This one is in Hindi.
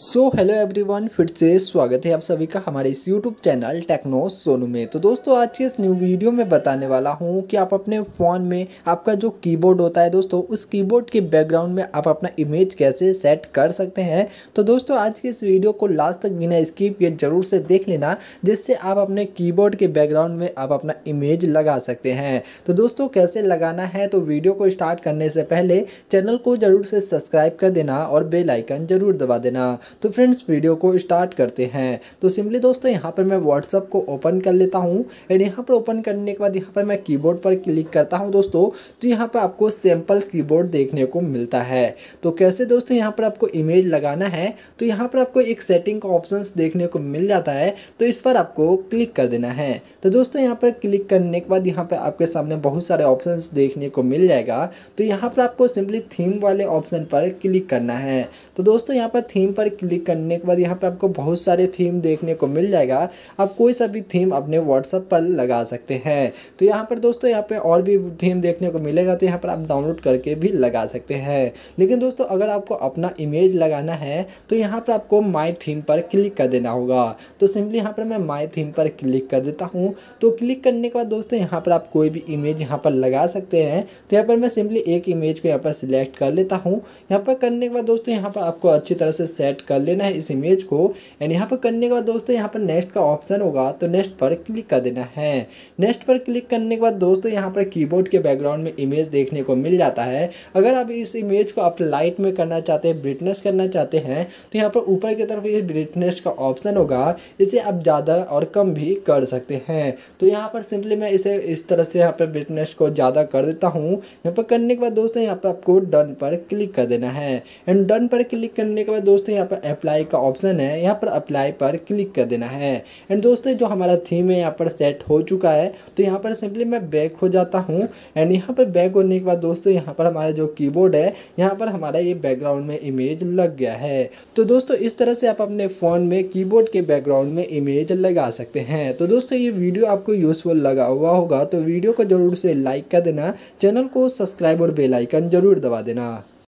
सो हेलो एवरीवन फिर से स्वागत है आप सभी का हमारे इस यूट्यूब चैनल टेक्नो सोनू में तो दोस्तों आज के इस न्यू वीडियो में बताने वाला हूँ कि आप अपने फ़ोन में आपका जो कीबोर्ड होता है दोस्तों उस कीबोर्ड के बैकग्राउंड में आप अपना इमेज कैसे सेट कर सकते हैं तो दोस्तों आज के इस वीडियो को लास्ट तक बिना स्कीप ये जरूर से देख लेना जिससे आप अपने कीबोर्ड के बैकग्राउंड में आप अपना इमेज लगा सकते हैं तो दोस्तों कैसे लगाना है तो वीडियो को स्टार्ट करने से पहले चैनल को ज़रूर से सब्सक्राइब कर देना और बेलाइकन ज़रूर दबा देना तो फ्रेंड्स वीडियो को स्टार्ट करते हैं तो सिंपली दोस्तों यहाँ पर मैं व्हाट्सअप को ओपन कर लेता हूँ एंड यहाँ पर ओपन करने के बाद यहाँ पर मैं कीबोर्ड पर क्लिक करता हूँ दोस्तों तो यहाँ पर आपको सैम्पल कीबोर्ड देखने को मिलता है तो कैसे दोस्तों यहाँ पर आपको इमेज लगाना है तो यहाँ पर आपको एक सेटिंग का ऑप्शन देखने को मिल जाता है तो इस पर आपको क्लिक कर देना है तो दोस्तों यहाँ पर क्लिक करने के बाद यहाँ पर आपके सामने बहुत सारे ऑप्शन देखने को मिल जाएगा तो यहाँ पर आपको सिंपली थीम वाले ऑप्शन पर क्लिक करना है तो दोस्तों यहाँ पर थीम पर क्लिक करने के बाद यहाँ पे आपको बहुत सारे थीम देखने को मिल जाएगा आप कोई सा भी थीम अपने व्हाट्सअप पर लगा सकते हैं तो यहाँ पर दोस्तों यहाँ पे और भी थीम देखने को मिलेगा तो यहाँ पर आप डाउनलोड करके भी लगा सकते हैं लेकिन दोस्तों अगर आपको अपना इमेज लगाना है तो यहाँ पर आपको माई थीम पर क्लिक कर देना होगा तो सिंपली यहाँ पर मैं माई थीम पर क्लिक कर देता हूँ तो क्लिक करने के बाद दोस्तों यहाँ पर आप कोई भी इमेज यहाँ पर लगा सकते हैं तो यहाँ पर मैं सिंपली एक इमेज को यहाँ पर सिलेक्ट कर लेता हूँ यहाँ पर करने के बाद दोस्तों यहाँ पर आपको अच्छी तरह से सेट कर लेना है इस इमेज को एंड यहाँ पर करने के बाद दोस्तों यहाँ पर नेक्स्ट का ऑप्शन होगा तो नेक्स्ट पर क्लिक कर देना है नेक्स्ट पर क्लिक करने के बाद दोस्तों यहाँ पर कीबोर्ड के बैकग्राउंड में इमेज देखने को मिल जाता है अगर आप इस इमेज को आप लाइट में करना चाहते हैं ब्रिटनेस करना चाहते हैं तो यहाँ पर ऊपर की तरफ ये ब्रिटनेस का ऑप्शन होगा इसे आप ज़्यादा और कम भी कर सकते हैं तो यहाँ पर सिंपली मैं इसे इस तरह से यहाँ पर ब्रिटनेस को ज़्यादा कर देता हूँ यहाँ पर करने के बाद दोस्तों यहाँ पर आपको डन पर क्लिक कर देना है एंड डन पर क्लिक करने के बाद दोस्तों यहाँ पर पर अप्लाई का ऑप्शन है यहाँ पर अप्लाई पर क्लिक कर देना है एंड दोस्तों जो हमारा थीम है यहाँ पर सेट हो चुका है तो यहाँ पर सिंपली मैं बैक हो जाता हूँ एंड यहाँ पर बैक होने के बाद दोस्तों यहाँ पर हमारा जो कीबोर्ड है यहाँ पर हमारा ये बैकग्राउंड में इमेज लग गया है तो दोस्तों इस तरह से आप अपने फ़ोन में कीबोर्ड के बैकग्राउंड में इमेज लगा सकते हैं तो दोस्तों ये वीडियो आपको यूज़फुल लगा हुआ होगा तो वीडियो को ज़रूर से लाइक कर देना चैनल को सब्सक्राइब और बेलाइकन ज़रूर दबा देना